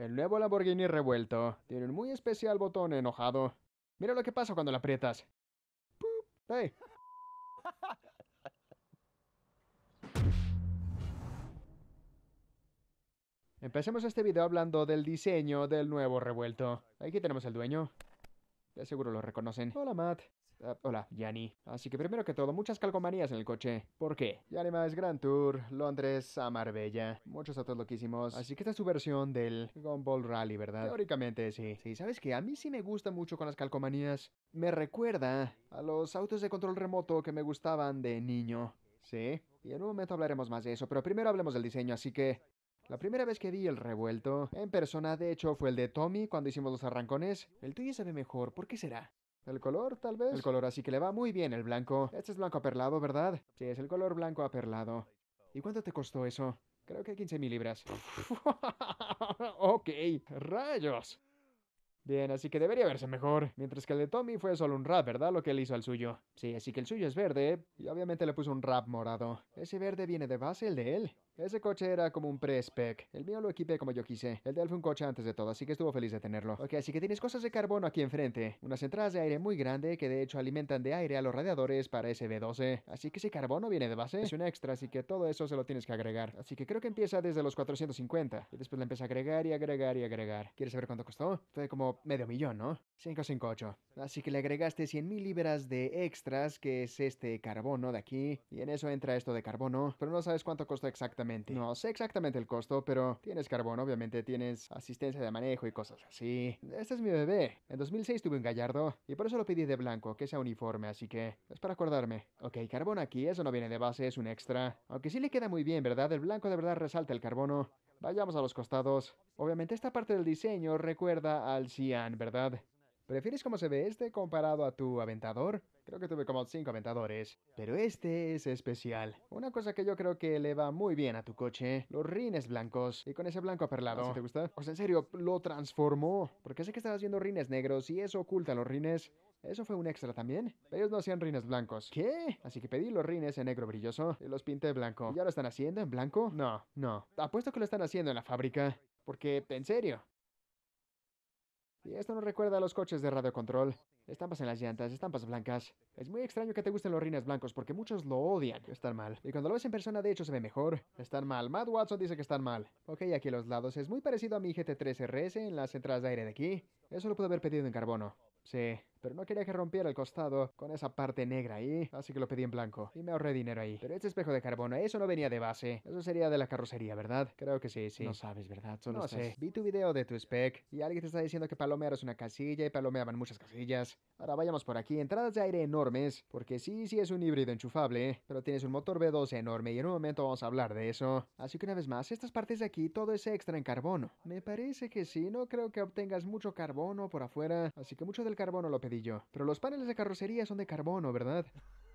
El nuevo Lamborghini revuelto. Tiene un muy especial botón enojado. Mira lo que pasa cuando lo aprietas. ¡Hey! Empecemos este video hablando del diseño del nuevo revuelto. Aquí tenemos el dueño. De seguro lo reconocen. Hola, Matt. Ah, hola, Yanni. Así que primero que todo, muchas calcomanías en el coche. ¿Por qué? Yanni más Grand Tour, Londres a Marbella. Muchos que loquísimos. Así que esta es su versión del Gumball Rally, ¿verdad? Teóricamente, sí. Sí, ¿sabes qué? A mí sí me gusta mucho con las calcomanías. Me recuerda a los autos de control remoto que me gustaban de niño. Sí. Y en un momento hablaremos más de eso, pero primero hablemos del diseño, así que... La primera vez que vi el revuelto en persona, de hecho, fue el de Tommy cuando hicimos los arrancones. El tuyo sabe ve mejor, ¿por qué será? El color, tal vez. El color, así que le va muy bien el blanco. Este es blanco aperlado, ¿verdad? Sí, es el color blanco aperlado. ¿Y cuánto te costó eso? Creo que 15.000 mil libras. ok, rayos. Bien, así que debería verse mejor. Mientras que el de Tommy fue solo un rap, ¿verdad? Lo que él hizo al suyo. Sí, así que el suyo es verde y obviamente le puso un rap morado. Ese verde viene de base, el de él. Ese coche era como un pre-spec. El mío lo equipé como yo quise. El de él fue un coche antes de todo, así que estuvo feliz de tenerlo. Ok, así que tienes cosas de carbono aquí enfrente. Unas entradas de aire muy grande que de hecho alimentan de aire a los radiadores para ese b 12 Así que ese carbono viene de base. Es un extra, así que todo eso se lo tienes que agregar. Así que creo que empieza desde los 450. Y después le empieza a agregar y agregar y agregar. ¿Quieres saber cuánto costó? Fue como medio millón, ¿no? 558. Así que le agregaste 100.000 libras de extras, que es este carbono de aquí, y en eso entra esto de carbono, pero no sabes cuánto costó exactamente. No sé exactamente el costo, pero tienes carbono, obviamente tienes asistencia de manejo y cosas así. Este es mi bebé. En 2006 tuve un gallardo, y por eso lo pedí de blanco, que sea uniforme, así que es para acordarme. Ok, carbono aquí, eso no viene de base, es un extra. Aunque sí le queda muy bien, ¿verdad? El blanco de verdad resalta el carbono. Vayamos a los costados. Obviamente esta parte del diseño recuerda al cian, ¿verdad? ¿Prefieres cómo se ve este comparado a tu aventador? Creo que tuve como cinco aventadores. Pero este es especial. Una cosa que yo creo que le va muy bien a tu coche. Los rines blancos. Y con ese blanco perlado. ¿Sí te gusta? O sea, en serio, lo transformó. Porque sé que estabas viendo rines negros y eso oculta los rines. ¿Eso fue un extra también? Ellos no hacían rines blancos. ¿Qué? Así que pedí los rines en negro brilloso y los pinté blanco. ¿Y ahora están haciendo en blanco? No, no. Apuesto que lo están haciendo en la fábrica. Porque, en serio, y esto no recuerda a los coches de radio control. Estampas en las llantas, estampas blancas. Es muy extraño que te gusten los rines blancos porque muchos lo odian. Están mal. Y cuando lo ves en persona, de hecho, se ve mejor. Están mal. Matt Watson dice que están mal. Ok, aquí los lados. Es muy parecido a mi GT3 RS en las entradas de aire de aquí. Eso lo puedo haber pedido en carbono. Sí pero no quería que rompiera el costado con esa parte negra ahí, así que lo pedí en blanco y me ahorré dinero ahí. Pero este espejo de carbono, eso no venía de base, eso sería de la carrocería, ¿verdad? Creo que sí, sí. No sabes, ¿verdad? Solo no sé. Vi tu video de tu spec y alguien te está diciendo que palomearas una casilla y palomeaban muchas casillas. Ahora vayamos por aquí, entradas de aire enormes, porque sí, sí es un híbrido enchufable, pero tienes un motor V12 enorme y en un momento vamos a hablar de eso. Así que una vez más, estas partes de aquí todo es extra en carbono. Me parece que sí, no creo que obtengas mucho carbono por afuera, así que mucho del carbono lo pero los paneles de carrocería son de carbono, ¿verdad?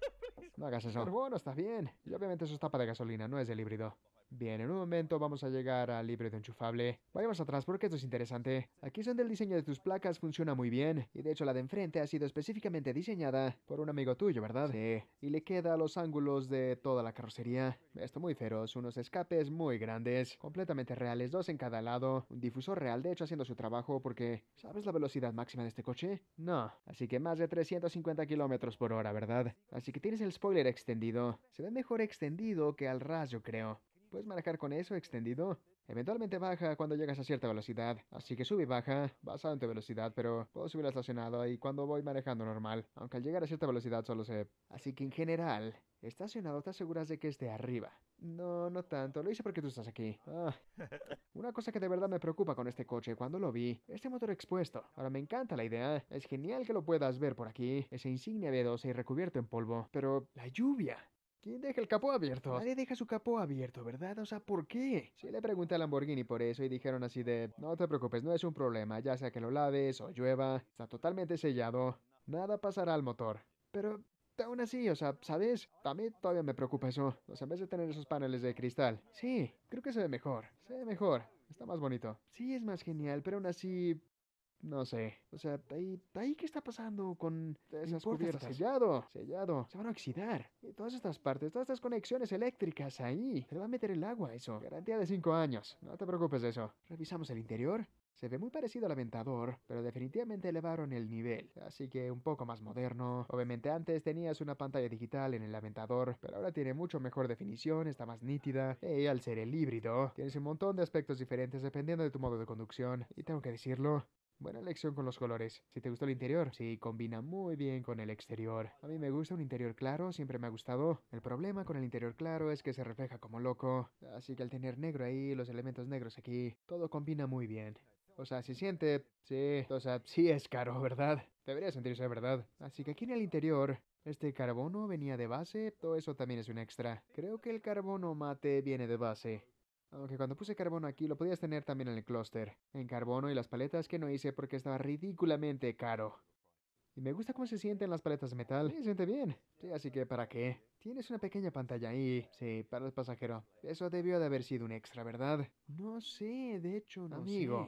No hagas eso. Carbono, está bien. Y obviamente eso es tapa de gasolina, no es el híbrido. Bien, en un momento vamos a llegar al libro de enchufable. Vayamos atrás porque esto es interesante. Aquí es donde el diseño de tus placas funciona muy bien. Y de hecho la de enfrente ha sido específicamente diseñada por un amigo tuyo, ¿verdad? Sí. Y le queda los ángulos de toda la carrocería. Esto muy feroz, unos escapes muy grandes, completamente reales, dos en cada lado. Un difusor real, de hecho, haciendo su trabajo porque... ¿Sabes la velocidad máxima de este coche? No. Así que más de 350 kilómetros por hora, ¿verdad? Así que tienes el spoiler extendido. Se ve mejor extendido que al ras, yo creo. Puedes manejar con eso extendido. Eventualmente baja cuando llegas a cierta velocidad, así que sube y baja, Bastante velocidad, pero puedo subir estacionado y cuando voy manejando normal, aunque al llegar a cierta velocidad solo sé. Así que en general, estacionado te aseguras de que esté arriba. No, no tanto, lo hice porque tú estás aquí. Ah. Una cosa que de verdad me preocupa con este coche cuando lo vi, este motor expuesto. Ahora me encanta la idea, es genial que lo puedas ver por aquí, esa insignia b y recubierto en polvo, pero la lluvia. ¿Quién deja el capó abierto? Nadie deja su capó abierto, ¿verdad? O sea, ¿por qué? Sí, le pregunté a Lamborghini por eso y dijeron así de, no te preocupes, no es un problema, ya sea que lo laves o llueva, está totalmente sellado, nada pasará al motor. Pero, aún así, o sea, ¿sabes? A mí todavía me preocupa eso. O sea, en vez de tener esos paneles de cristal. Sí, creo que se ve mejor. Se ve mejor. Está más bonito. Sí, es más genial, pero aún así no sé. O sea, ahí, qué está pasando con esas cubiertas. sellado, sellado. Se van a oxidar. Y todas estas partes, todas estas conexiones eléctricas ahí. Se va a meter el agua eso. Garantía de 5 años. No te preocupes de eso. Revisamos el interior. Se ve muy parecido al Aventador, pero definitivamente elevaron el nivel, así que un poco más moderno. Obviamente antes tenías una pantalla digital en el Aventador, pero ahora tiene mucho mejor definición, está más nítida, y al ser el híbrido, tienes un montón de aspectos diferentes dependiendo de tu modo de conducción. Y tengo que decirlo, Buena elección con los colores. Si te gustó el interior, sí, combina muy bien con el exterior. A mí me gusta un interior claro, siempre me ha gustado. El problema con el interior claro es que se refleja como loco. Así que al tener negro ahí, los elementos negros aquí, todo combina muy bien. O sea, si siente, sí, o sea, sí es caro, ¿verdad? Debería sentirse, ¿verdad? Así que aquí en el interior, este carbono venía de base, todo eso también es un extra. Creo que el carbono mate viene de base. Aunque cuando puse carbono aquí lo podías tener también en el clúster. En carbono y las paletas que no hice porque estaba ridículamente caro. Y me gusta cómo se sienten las paletas de metal. se siente bien. Sí, así que ¿para qué? Tienes una pequeña pantalla ahí. Sí, para el pasajero. Eso debió de haber sido un extra, ¿verdad? No sé, de hecho, no Amigo,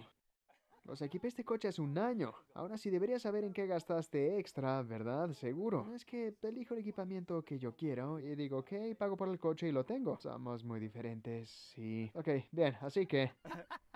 los equipé este coche hace un año. Ahora sí deberías saber en qué gastaste extra, ¿verdad? Seguro. es que elijo el equipamiento que yo quiero y digo, ok, pago por el coche y lo tengo. Somos muy diferentes, sí. Ok, bien, así que...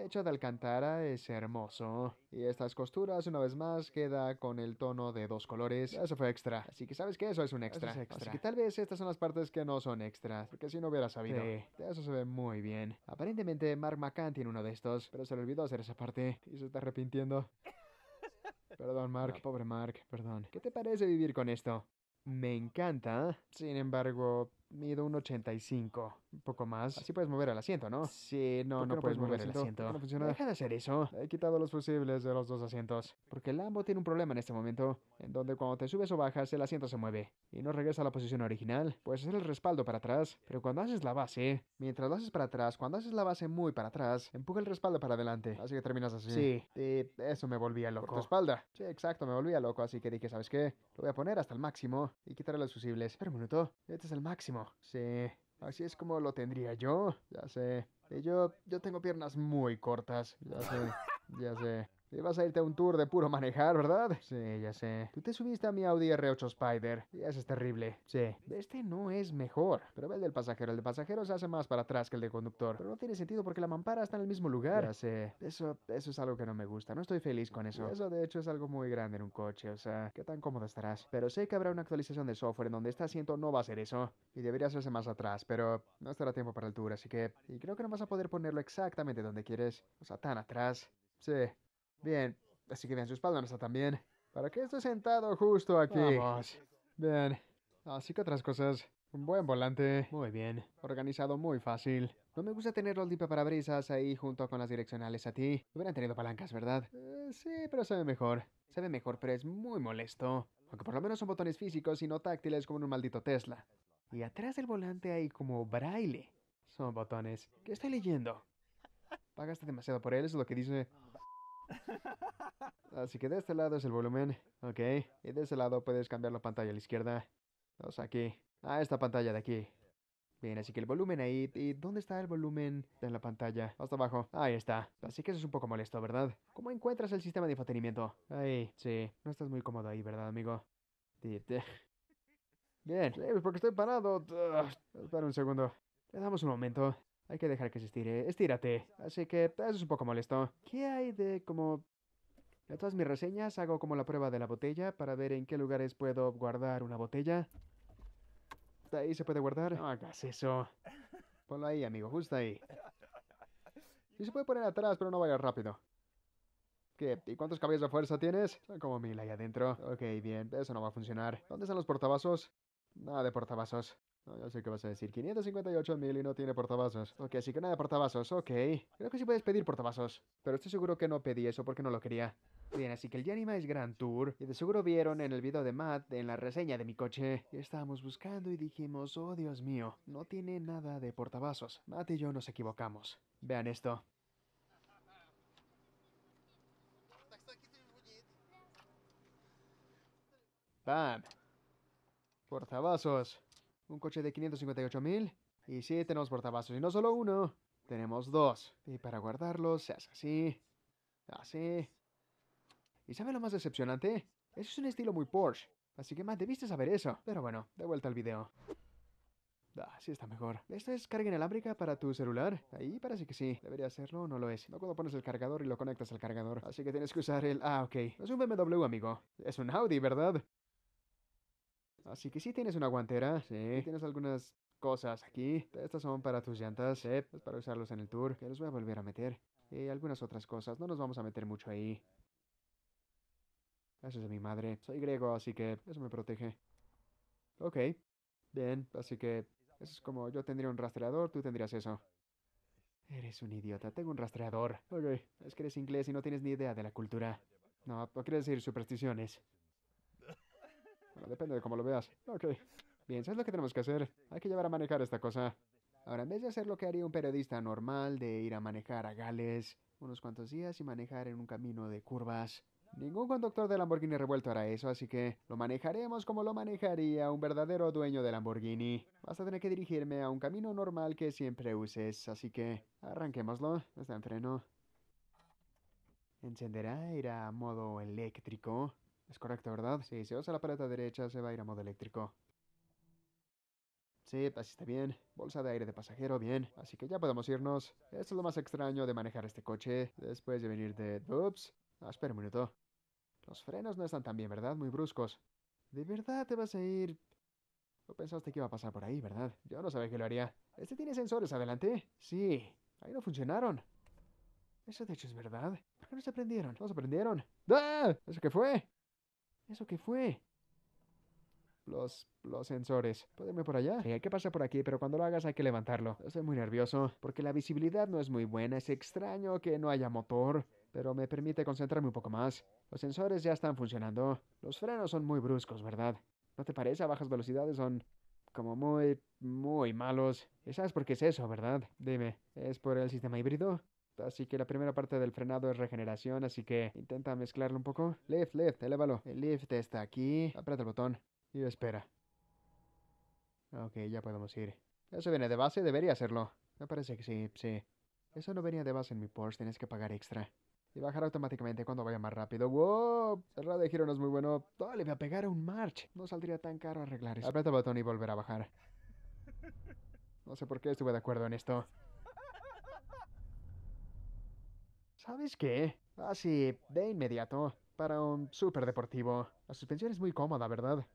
hecho, de alcantara es hermoso. Y estas costuras, una vez más, queda con el tono de dos colores. Eso fue extra. Así que sabes que eso es un extra. extra. Así que tal vez estas son las partes que no son extras, porque si no hubiera sabido. Eso se ve muy bien. Aparentemente Mark McCann tiene uno de estos, pero se le olvidó hacer esa parte y se está arrepintiendo. Perdón, Mark. pobre Mark, perdón. ¿Qué te parece vivir con esto? Me encanta. Sin embargo, mido un 85, un poco más. Así puedes mover el asiento, ¿no? Sí, no, no, puedes, mover, el asiento. No funciona. Deja de hacer eso. He quitado los fusibles de los dos asientos. Porque el Lambo tiene un problema en este momento, en donde cuando te subes o bajas, el asiento se mueve y no regresa a la posición original. Puedes hacer el respaldo para atrás, pero cuando haces la base, mientras lo haces para atrás, cuando haces la base muy para atrás, empuja el respaldo para adelante. Así que terminas así. Sí. Y eso me volvía loco. tu espalda. Sí, exacto, me volvía loco. Así que dije, ¿sabes qué? Lo voy a poner hasta el máximo y quitaré los fusibles. Espera un minuto. Este es el máximo sí, así es como lo tendría yo, ya sé. Eh, yo, yo tengo piernas muy cortas, ya sé, ya sé. Y vas a irte a un tour de puro manejar, ¿verdad? Sí, ya sé. Tú te subiste a mi Audi R8 Spider. Y ese es terrible. Sí. Este no es mejor. Pero el del pasajero. El de pasajero se hace más para atrás que el de conductor. Pero no tiene sentido porque la mampara está en el mismo lugar. Ya sé. Eso, eso es algo que no me gusta. No estoy feliz con eso. Eso, de hecho, es algo muy grande en un coche. O sea, ¿qué tan cómodo estarás? Pero sé que habrá una actualización de software en donde este asiento no va a ser eso. Y debería hacerse más atrás. Pero no estará tiempo para el tour. Así que... Y creo que no vas a poder ponerlo exactamente donde quieres. O sea, tan atrás. Sí. Bien, así que vean, su espalda no está tan ¿Para qué estoy sentado justo aquí? Vamos. Bien. Así que otras cosas. Un buen volante. Muy bien. Organizado muy fácil. No me gusta tener los limpiaparabrisas ahí junto con las direccionales a ti. Hubieran tenido palancas, ¿verdad? Eh, sí, pero se ve mejor. Se ve mejor, pero es muy molesto. Aunque por lo menos son botones físicos y no táctiles como en un maldito Tesla. Y atrás del volante hay como braille. Son botones. ¿Qué estoy leyendo? Pagaste demasiado por él, es lo que dice. Así que de este lado es el volumen, ok. Y de ese lado puedes cambiar la pantalla a la izquierda. O sea, aquí. A esta pantalla de aquí. Bien, así que el volumen ahí. ¿Y dónde está el volumen en la pantalla? Hasta abajo. Ahí está. Así que eso es un poco molesto, ¿verdad? ¿Cómo encuentras el sistema de entretenimiento? Ahí, sí. No estás muy cómodo ahí, ¿verdad, amigo? Bien, eh, porque estoy parado. Espera un segundo. Le damos un momento. Hay que dejar que se estire. Estírate. Así que eso pues, es un poco molesto. ¿Qué hay de como... En todas mis reseñas hago como la prueba de la botella para ver en qué lugares puedo guardar una botella. ahí se puede guardar? hagas eso. Ponlo ahí, amigo, justo ahí. Y se puede poner atrás, pero no vaya rápido. ¿Qué? ¿Y cuántos caballos de fuerza tienes? Son como mil ahí adentro. Ok, bien, eso no va a funcionar. ¿Dónde están los portavasos? Nada de portavasos. No, ya sé qué vas a decir. 558 mil y no tiene portavasos. Ok, así que nada de portavasos, ok. Creo que sí puedes pedir portavasos. Pero estoy seguro que no pedí eso porque no lo quería. Bien, así que el Yanima es Grand Tour. Y de seguro vieron en el video de Matt, en la reseña de mi coche. Y estábamos buscando y dijimos, oh Dios mío, no tiene nada de portavasos. Matt y yo nos equivocamos. Vean esto. ¡Bam! Portavasos un coche de 558,000. mil y sí tenemos portavasos y no solo uno, tenemos dos. Y para guardarlos se hace así, así. ¿Y sabe lo más decepcionante? Eso es un estilo muy Porsche, así que más debiste saber eso. Pero bueno, de vuelta al video. Ah, sí está mejor. ¿Esto es carga inalámbrica para tu celular? Ahí parece que sí. Debería serlo no lo es. No cuando pones el cargador y lo conectas al cargador. Así que tienes que usar el... Ah, ok. es un BMW, amigo. Es un Audi, ¿verdad? Así que si tienes una guantera, sí, tienes algunas cosas aquí. Estas son para tus llantas, sí, pues, para usarlos en el tour, que los voy a volver a meter. Y eh, algunas otras cosas, no nos vamos a meter mucho ahí. Eso es de mi madre. Soy griego, así que eso me protege. Ok, bien, así que eso es como yo tendría un rastreador, tú tendrías eso. Eres un idiota, tengo un rastreador. Ok, es que eres inglés y no tienes ni idea de la cultura. No, no quiere decir supersticiones depende de cómo lo veas. Ok. Bien, ¿sabes lo que tenemos que hacer? Hay que llevar a manejar esta cosa. Ahora, en vez de hacer lo que haría un periodista normal de ir a manejar a Gales unos cuantos días y manejar en un camino de curvas, ningún conductor de Lamborghini revuelto hará eso, así que lo manejaremos como lo manejaría un verdadero dueño de Lamborghini. Vas a tener que dirigirme a un camino normal que siempre uses, así que arranquémoslo. Está en freno. Encenderá, irá a modo eléctrico. Es correcto, ¿verdad? Sí, si vas a la paleta derecha se va a ir a modo eléctrico. Sí, así está bien. Bolsa de aire de pasajero, bien. Así que ya podemos irnos. Esto es lo más extraño de manejar este coche. Después de venir de... Ups. Ah, espera un minuto. Los frenos no están tan bien, ¿verdad? Muy bruscos. ¿De verdad te vas a ir...? No pensaste que iba a pasar por ahí, ¿verdad? Yo no sabía que lo haría. ¿Este tiene sensores adelante? Sí. Ahí no funcionaron. Eso de hecho es verdad. ¿Por qué no se prendieron? No se prendieron. ¡Ah! ¿Eso qué fue? ¿Eso qué fue? Los, los sensores. irme por allá? Sí, hay que pasar por aquí, pero cuando lo hagas hay que levantarlo. Estoy muy nervioso, porque la visibilidad no es muy buena. Es extraño que no haya motor, pero me permite concentrarme un poco más. Los sensores ya están funcionando. Los frenos son muy bruscos, ¿verdad? ¿No te parece? A bajas velocidades son como muy, muy malos. ¿Y sabes por qué es eso, verdad? Dime, ¿es por el sistema híbrido? Así que la primera parte del frenado es regeneración, así que intenta mezclarlo un poco. Lift, lift, elévalo. El lift está aquí. Apreta el botón y espera. Ok, ya podemos ir. ¿Eso viene de base? Debería hacerlo. Me parece que sí, sí. Eso no venía de base en mi Porsche, tienes que pagar extra. Y bajar automáticamente cuando vaya más rápido. ¡Wow! Cerrado de giro no es muy bueno. Dale, voy a pegar a un march! No saldría tan caro arreglar eso. Apreta el botón y volver a bajar. No sé por qué estuve de acuerdo en esto. ¿Sabes qué? Así, ah, de inmediato, para un super deportivo. La suspensión es muy cómoda, ¿verdad?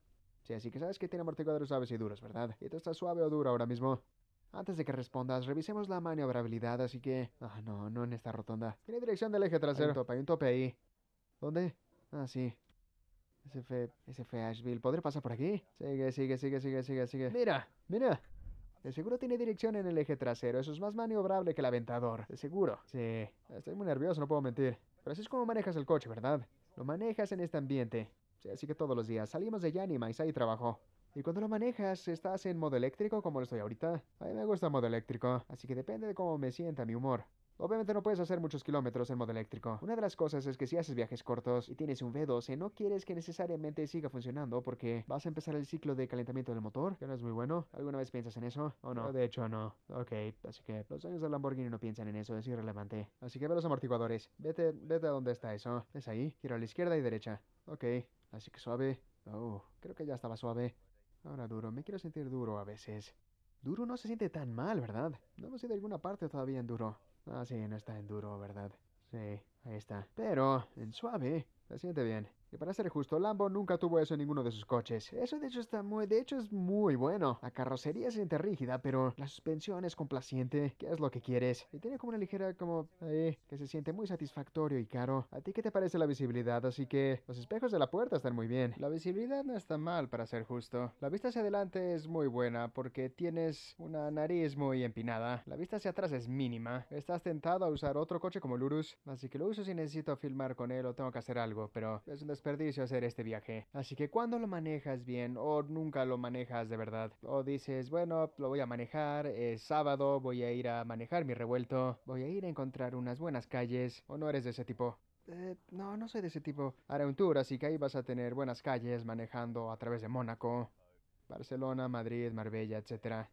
Sí, así que sabes que tiene amortiguadores suaves y duros, ¿verdad? Y tú estás suave o duro ahora mismo. Antes de que respondas, revisemos la maniobrabilidad, así que... Ah, no, no en esta rotonda. Tiene dirección del eje trasero. Hay un tope, hay un tope ahí. ¿Dónde? Ah, sí. SF... Asheville. ¿Podré pasar por aquí? Sigue, sigue, sigue, sigue, sigue, sigue. ¡Mira! ¡Mira! De seguro tiene dirección en el eje trasero, eso es más maniobrable que el aventador. De seguro. Sí, estoy muy nervioso, no puedo mentir. Pero así es como manejas el coche, ¿verdad? Lo manejas en este ambiente. Sí, así que todos los días salimos de Yanima y ahí trabajo Y cuando lo manejas, ¿estás en modo eléctrico como lo estoy ahorita? A mí me gusta modo eléctrico, así que depende de cómo me sienta mi humor. Obviamente no puedes hacer muchos kilómetros en modo eléctrico. Una de las cosas es que si haces viajes cortos y tienes un V12, eh, no quieres que necesariamente siga funcionando porque vas a empezar el ciclo de calentamiento del motor, que no es muy bueno. ¿Alguna vez piensas en eso? ¿O no? De hecho, no. Ok, así que los años del Lamborghini no piensan en eso, es irrelevante. Así que ve los amortiguadores. Vete, vete a dónde está eso. Es ahí. Quiero a la izquierda y derecha. Ok, así que suave. Oh, creo que ya estaba suave. Ahora duro, me quiero sentir duro a veces. Duro no se siente tan mal, ¿verdad? No lo sé de alguna parte todavía en duro. Ah, sí, no está en duro, ¿verdad? Sí, ahí está. Pero en suave, se siente bien. Y para ser justo, Lambo nunca tuvo eso en ninguno de sus coches. Eso de hecho está muy, de hecho es muy bueno. La carrocería se siente rígida, pero la suspensión es complaciente, que es lo que quieres. Y tiene como una ligera como ahí, que se siente muy satisfactorio y caro. ¿A ti qué te parece la visibilidad? Así que los espejos de la puerta están muy bien. La visibilidad no está mal para ser justo. La vista hacia adelante es muy buena porque tienes una nariz muy empinada. La vista hacia atrás es mínima. Estás tentado a usar otro coche como Lurus, así que lo uso si necesito filmar con él o tengo que hacer algo, pero es un desperdicio hacer este viaje. Así que cuando lo manejas bien o nunca lo manejas de verdad, o dices, bueno, lo voy a manejar, es sábado, voy a ir a manejar mi revuelto, voy a ir a encontrar unas buenas calles, o no eres de ese tipo. Eh, no, no soy de ese tipo. Haré un tour, así que ahí vas a tener buenas calles manejando a través de Mónaco, Barcelona, Madrid, Marbella, etc.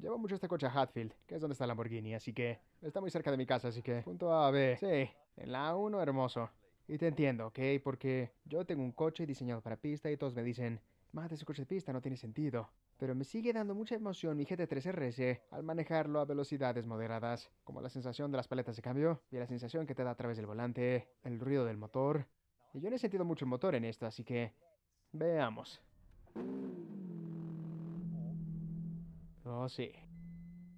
Llevo mucho este coche a Hatfield, que es donde está Lamborghini, así que está muy cerca de mi casa, así que punto A, B. Sí, en la 1 hermoso. Y te entiendo, ¿ok? Porque yo tengo un coche diseñado para pista y todos me dicen, más ese coche de pista no tiene sentido. Pero me sigue dando mucha emoción mi GT3RS al manejarlo a velocidades moderadas, como la sensación de las paletas de cambio y la sensación que te da a través del volante, el ruido del motor. Y yo no he sentido mucho motor en esto, así que... Veamos. Oh, sí.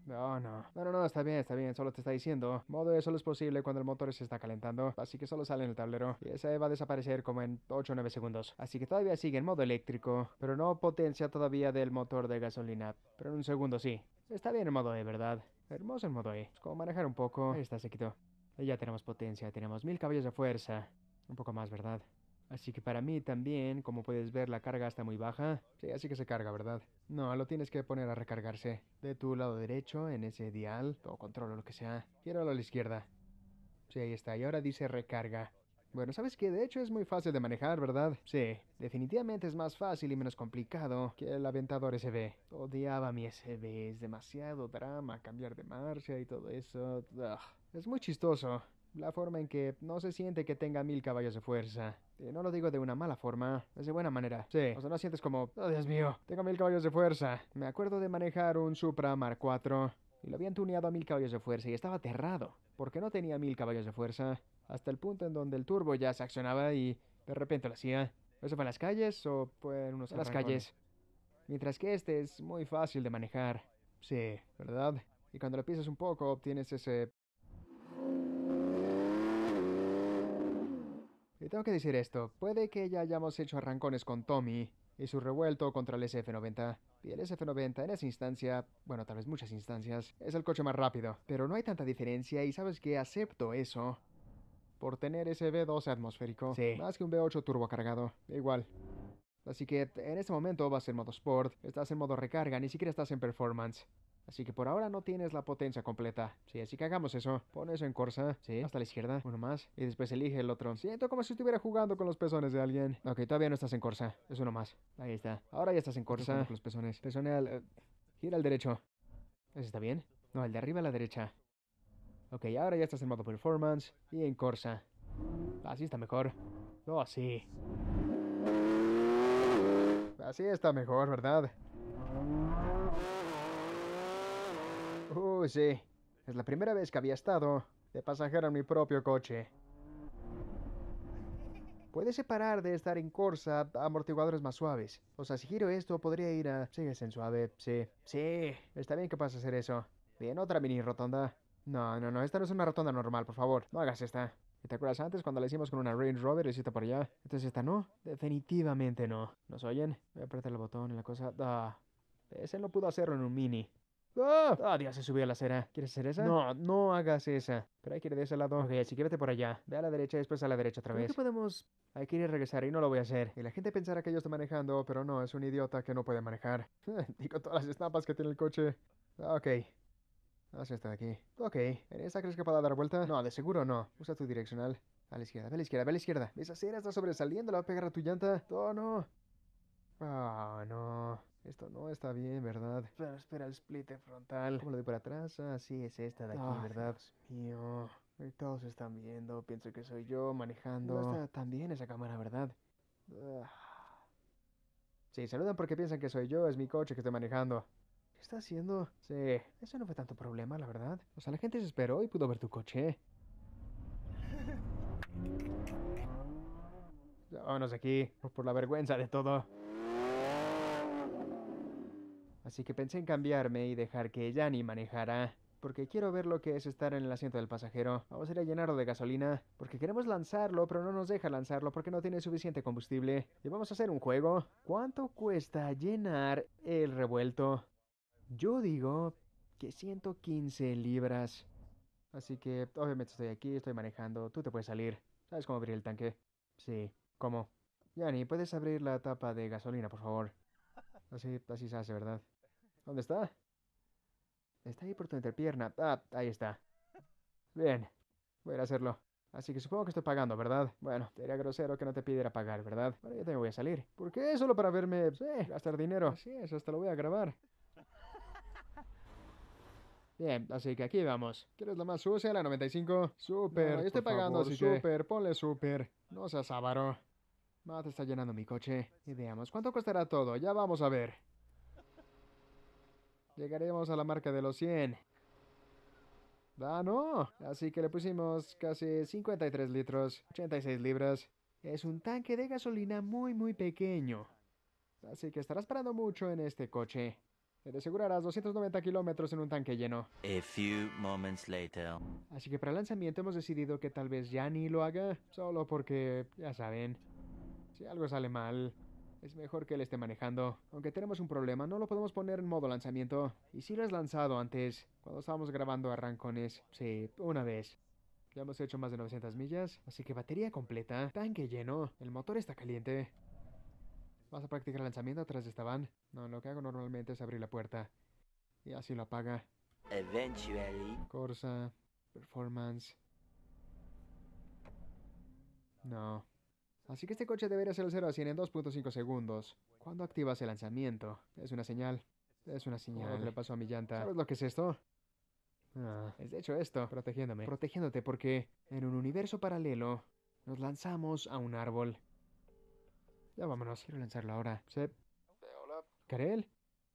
No, no. No, no, está bien, está bien. Solo te está diciendo. Modo E solo es posible cuando el motor se está calentando. Así que solo sale en el tablero. Y ese va a desaparecer como en 8 o 9 segundos. Así que todavía sigue en modo eléctrico. Pero no potencia todavía del motor de gasolina. Pero en un segundo sí. Está bien en modo E, ¿verdad? Hermoso en modo E. Es como manejar un poco. Ahí está, se quitó. Y ya tenemos potencia. Tenemos mil caballos de fuerza. Un poco más, ¿verdad? Así que para mí también, como puedes ver, la carga está muy baja. Sí, así que se carga, ¿verdad? No, lo tienes que poner a recargarse. De tu lado derecho, en ese dial, o control o lo que sea. Quiero a la izquierda. Sí, ahí está. Y ahora dice recarga. Bueno, ¿sabes qué? De hecho es muy fácil de manejar, ¿verdad? Sí, definitivamente es más fácil y menos complicado que el aventador SB. Odiaba mi SB, es demasiado drama cambiar de marcha y todo eso. Es muy chistoso la forma en que no se siente que tenga mil caballos de fuerza. Eh, no lo digo de una mala forma, es de buena manera. Sí, o sea, no sientes como, oh Dios mío, tengo mil caballos de fuerza. Me acuerdo de manejar un Supra Mark IV y lo habían tuneado a mil caballos de fuerza y estaba aterrado, porque no tenía mil caballos de fuerza, hasta el punto en donde el turbo ya se accionaba y de repente lo hacía. ¿Eso fue en las calles o fue en unos... En las calles. Mientras que este es muy fácil de manejar. Sí, ¿verdad? Y cuando lo pisas un poco obtienes ese y tengo que decir esto, puede que ya hayamos hecho arrancones con Tommy y su revuelto contra el SF-90. Y el SF-90 en esa instancia, bueno, tal vez muchas instancias, es el coche más rápido, pero no hay tanta diferencia y sabes que acepto eso por tener ese V12 atmosférico, sí. más que un V8 turbo cargado, igual. Así que en este momento vas en modo sport, estás en modo recarga, ni siquiera estás en performance. Así que por ahora no tienes la potencia completa. Sí, así que hagamos eso. Pon eso en Corsa. Sí, hasta la izquierda. Uno más. Y después elige el otro. Siento como si estuviera jugando con los pezones de alguien. Ok, todavía no estás en Corsa. Es uno más. Ahí está. Ahora ya estás en Corsa. Los pezones. Pezone al... Eh, gira al derecho. ¿Eso está bien? No, el de arriba a la derecha. Ok, ahora ya estás en modo performance y en Corsa. Así está mejor. No oh, así Así está mejor, ¿verdad? Pues sí. Es la primera vez que había estado de pasajero en mi propio coche. Puede separar de estar en Corsa amortiguadores más suaves. O sea, si giro esto, podría ir a... es en suave, sí. Sí, está bien que puedas hacer eso. Bien, otra mini rotonda. No, no, no, esta no es una rotonda normal, por favor. No hagas esta. ¿Te acuerdas antes cuando la hicimos con una Range Rover y por allá? Entonces esta no. Definitivamente no. ¿Nos oyen? Voy a apretar el botón y la cosa... Ah. Ese no pudo hacerlo en un mini. ¡Ah! ¡Ah! Dios! Se subió a la acera. ¿Quieres hacer esa? No, no hagas esa. Pero hay que ir de ese lado. Ok, así que por allá. Ve a la derecha y después a la derecha otra vez. ¿Qué podemos...? Hay que ir y regresar y no lo voy a hacer. Y la gente pensará que yo estoy manejando, pero no, es un idiota que no puede manejar. Digo todas las estampas que tiene el coche. Ah, ok. Así ah, está aquí. Ok, ¿en esa crees que pueda dar vuelta? No, de seguro no. Usa tu direccional. A la izquierda, a la izquierda, a la izquierda. Esa acera está sobresaliendo, la va a pegar a tu llanta. Oh, no. Ah, no. Esto no está bien, ¿verdad? Pero espera, el split frontal. ¿Cómo lo doy para atrás? Así ah, es esta de aquí, ¿verdad? Dios mío. Y todos están viendo, pienso que soy yo manejando. No está tan bien esa cámara, ¿verdad? Ah. Sí, saludan porque piensan que soy yo, es mi coche que estoy manejando. ¿Qué está haciendo? Sí, eso no fue tanto problema, la verdad. O sea, la gente se esperó y pudo ver tu coche. Vámonos aquí, por la vergüenza de todo así que pensé en cambiarme y dejar que Yanni manejara porque quiero ver lo que es estar en el asiento del pasajero. Vamos a ir a llenarlo de gasolina, porque queremos lanzarlo, pero no nos deja lanzarlo porque no tiene suficiente combustible. Y vamos a hacer un juego. ¿Cuánto cuesta llenar el revuelto? Yo digo que 115 libras. Así que obviamente estoy aquí, estoy manejando, tú te puedes salir. ¿Sabes cómo abrir el tanque? Sí, ¿cómo? Yanni, ¿puedes abrir la tapa de gasolina, por favor? Así, así se hace, ¿verdad? ¿Dónde está? Está ahí por tu entrepierna. Ah, ahí está. Bien. Voy a ir a hacerlo. Así que supongo que estoy pagando, ¿verdad? Bueno, sería grosero que no te pidiera pagar, ¿verdad? Pero yo también voy a salir. ¿Por qué? Solo para verme... gastar dinero. Sí, es, hasta lo voy a grabar. Bien, así que aquí vamos. ¿Quieres la más sucia, la 95? Super, estoy pagando, así super, que... ponle super. No seas avaro. Matt está llenando mi coche. Y veamos, ¿cuánto costará todo? Ya vamos a ver. Llegaremos a la marca de los 100. Ah, no. Así que le pusimos casi 53 litros, 86 libras. Es un tanque de gasolina muy, muy pequeño. Así que estarás parando mucho en este coche. Te asegurarás 290 kilómetros en un tanque lleno. A few moments later. Así que para el lanzamiento hemos decidido que tal vez ya ni lo haga, solo porque, ya saben, si algo sale mal. Es mejor que él esté manejando. Aunque tenemos un problema, no lo podemos poner en modo lanzamiento. Y si lo has lanzado antes, cuando estábamos grabando arrancones. Sí, una vez. Ya hemos hecho más de 900 millas, así que batería completa, tanque lleno, el motor está caliente. ¿Vas a practicar lanzamiento atrás de esta van? No, lo que hago normalmente es abrir la puerta. Y así lo apaga. Eventually. Corsa, performance. No, Así que este coche debería ser el 0 a 100 en 2.5 segundos. ¿Cuándo activas el lanzamiento? Es una señal. Es una señal. le pasó a mi llanta. ¿Sabes lo que es esto? Ah. es de hecho esto. Protegiéndome. Protegiéndote porque en un universo paralelo nos lanzamos a un árbol. Ya vámonos. Quiero lanzarlo ahora. Sep. Eh, hola. ¿Karel?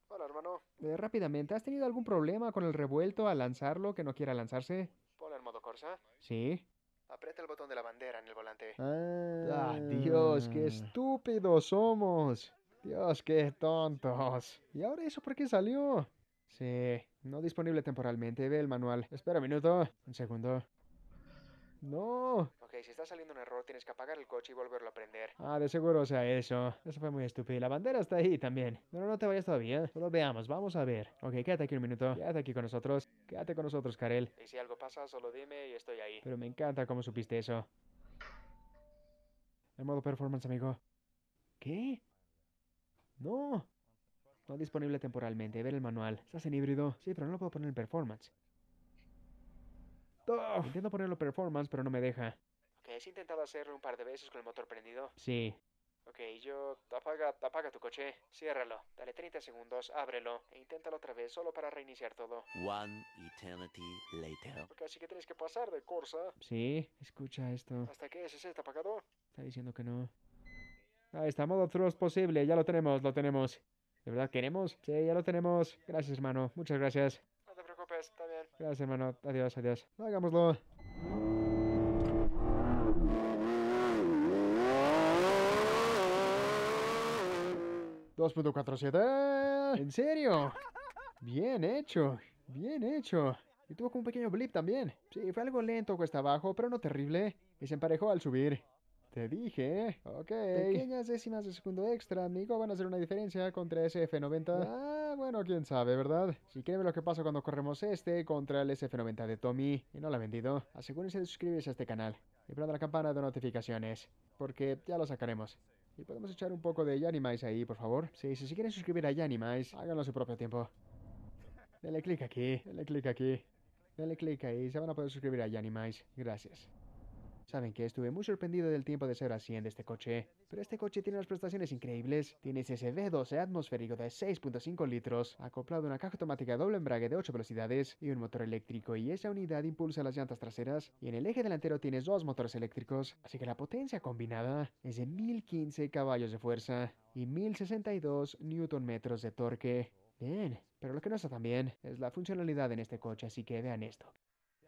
Hola, hermano. Eh, rápidamente, ¿has tenido algún problema con el revuelto al lanzarlo que no quiera lanzarse? ¿Puedo en modo corsa. Sí. Aprieta el botón de la bandera en el volante. Ah, ah, Dios, qué estúpidos somos. Dios, qué tontos. ¿Y ahora eso por qué salió? Sí, no disponible temporalmente. Ve el manual. Espera un minuto. Un segundo. No, y si está saliendo un error tienes que apagar el coche y volverlo a prender. Ah, de seguro o sea eso. Eso fue muy estúpido. La bandera está ahí también. Pero no te vayas todavía. Solo veamos, vamos a ver. Ok, quédate aquí un minuto. Quédate aquí con nosotros. Quédate con nosotros, Karel. Y si algo pasa, solo dime y estoy ahí. Pero me encanta cómo supiste eso. El modo performance, amigo. ¿Qué? No. No disponible temporalmente. Ver el manual. Estás en híbrido. Sí, pero no lo puedo poner en performance. intento ponerlo performance, pero no me deja has intentado hacerlo un par de veces con el motor prendido. Sí. Ok, yo... Apaga, apaga tu coche. Ciérralo. Dale 30 segundos, ábrelo. E inténtalo otra vez solo para reiniciar todo. One eternity later. Ok, así que tienes que pasar de corsa. Sí, escucha esto. ¿Hasta qué? ¿Se está apagado? Está diciendo que no. Ahí está, modo thrust posible. Ya lo tenemos, lo tenemos. ¿De verdad queremos? Sí, ya lo tenemos. Gracias, hermano. Muchas gracias. No te preocupes, está bien. Gracias, hermano. Adiós, adiós. Hagámoslo. 2.47. ¿En serio? Bien hecho. Bien hecho. Y tuvo como un pequeño blip también. Sí, fue algo lento cuesta abajo, pero no terrible. Y se emparejó al subir. Te dije, ok. Pequeñas décimas de segundo extra, amigo, van a hacer una diferencia contra ese F90. Ah, bueno, quién sabe, ¿verdad? Si quieren ver lo que pasa cuando corremos este contra el SF90 de Tommy y no lo ha vendido, asegúrense de suscribirse a este canal y prender la campana de notificaciones, porque ya lo sacaremos. Y podemos echar un poco de Yanimais ahí, por favor. Sí, si quieren suscribir a Yanimais, háganlo a su propio tiempo. Dale clic aquí, dale clic aquí. Dale clic ahí, se van a poder suscribir a Yanimais. Gracias. Saben que estuve muy sorprendido del tiempo de ser así en este coche, pero este coche tiene unas prestaciones increíbles. Tiene ese V12 atmosférico de 6.5 litros, acoplado a una caja automática doble embrague de 8 velocidades y un motor eléctrico y esa unidad impulsa las llantas traseras y en el eje delantero tienes dos motores eléctricos, así que la potencia combinada es de 1015 caballos de fuerza y 1062 newton metros de torque. Bien, pero lo que no está tan bien es la funcionalidad en este coche, así que vean esto.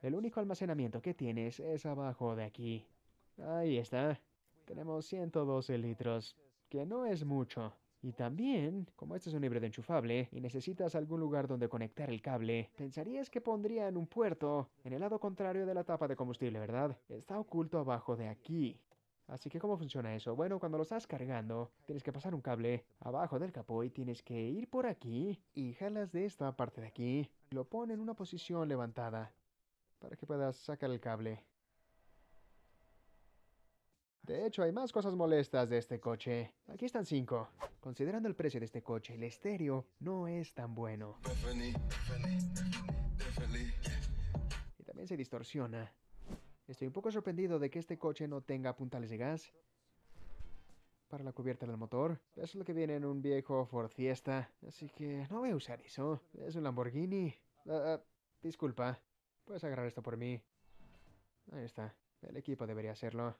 El único almacenamiento que tienes es abajo de aquí. Ahí está. Tenemos 112 litros, que no es mucho. Y también, como este es un híbrido enchufable y necesitas algún lugar donde conectar el cable, pensarías que pondría en un puerto en el lado contrario de la tapa de combustible, ¿verdad? Está oculto abajo de aquí. Así que, ¿cómo funciona eso? Bueno, cuando lo estás cargando, tienes que pasar un cable abajo del capó y tienes que ir por aquí y jalas de esta parte de aquí. Lo pone en una posición levantada para que puedas sacar el cable. De hecho, hay más cosas molestas de este coche. Aquí están cinco. Considerando el precio de este coche, el estéreo no es tan bueno. Y también se distorsiona. Estoy un poco sorprendido de que este coche no tenga puntales de gas para la cubierta del motor. es lo que viene en un viejo Ford Fiesta. Así que no voy a usar eso. Es un Lamborghini. Ah, ah, disculpa. Puedes agarrar esto por mí. Ahí está. El equipo debería hacerlo.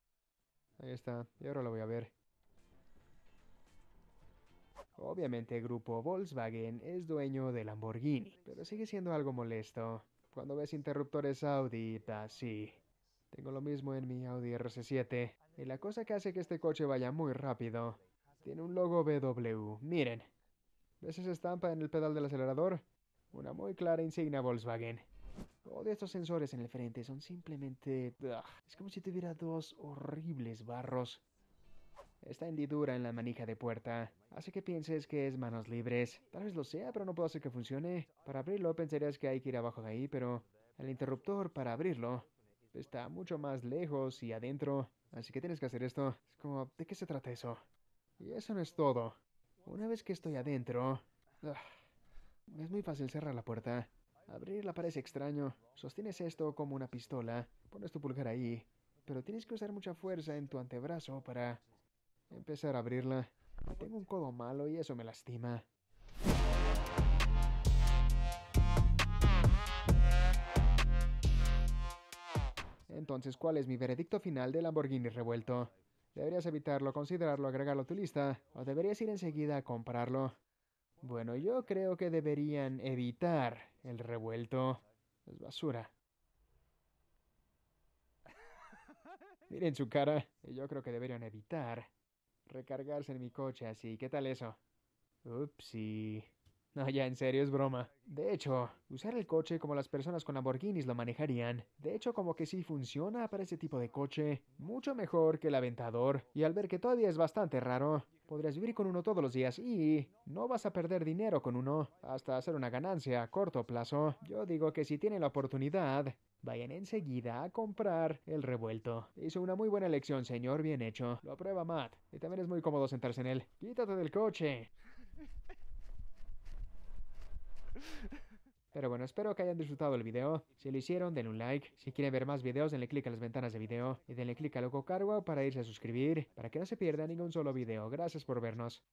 Ahí está. Y ahora lo voy a ver. Obviamente grupo Volkswagen es dueño de Lamborghini, pero sigue siendo algo molesto. Cuando ves interruptores Audi, así. Tengo lo mismo en mi Audi RC7. Y la cosa que hace que este coche vaya muy rápido, tiene un logo BW. Miren. ¿Ves esa estampa en el pedal del acelerador? Una muy clara insignia Volkswagen. Todos estos sensores en el frente son simplemente... Ah, es como si tuviera dos horribles barros. Esta hendidura en la manija de puerta hace que pienses que es manos libres. Tal vez lo sea, pero no puedo hacer que funcione. Para abrirlo pensarías que hay que ir abajo de ahí, pero el interruptor para abrirlo está mucho más lejos y adentro. Así que tienes que hacer esto. Es como, ¿de qué se trata eso? Y eso no es todo. Una vez que estoy adentro... Ah, es muy fácil cerrar la puerta. Abrirla parece extraño. Sostienes esto como una pistola. Pones tu pulgar ahí. Pero tienes que usar mucha fuerza en tu antebrazo para empezar a abrirla. Tengo un codo malo y eso me lastima. Entonces, ¿cuál es mi veredicto final de Lamborghini revuelto? ¿Deberías evitarlo, considerarlo, agregarlo a tu lista? ¿O deberías ir enseguida a comprarlo? Bueno, yo creo que deberían evitar el revuelto es basura. Miren su cara. Yo creo que deberían evitar recargarse en mi coche así. ¿Qué tal eso? Upsi. No, ya en serio es broma. De hecho, usar el coche como las personas con Lamborghinis lo manejarían. De hecho, como que sí funciona para ese tipo de coche. Mucho mejor que el aventador. Y al ver que todavía es bastante raro, Podrás vivir con uno todos los días y no vas a perder dinero con uno hasta hacer una ganancia a corto plazo. Yo digo que si tienen la oportunidad, Vayan enseguida a comprar el revuelto. Hizo una muy buena elección, señor. Bien hecho. Lo aprueba Matt. Y también es muy cómodo sentarse en él. Quítate del coche. Pero bueno, espero que hayan disfrutado el video. Si lo hicieron, denle un like. Si quieren ver más videos, denle click a las ventanas de video. Y denle click a Loco Cargo para irse a suscribir, para que no se pierda ningún solo video. Gracias por vernos.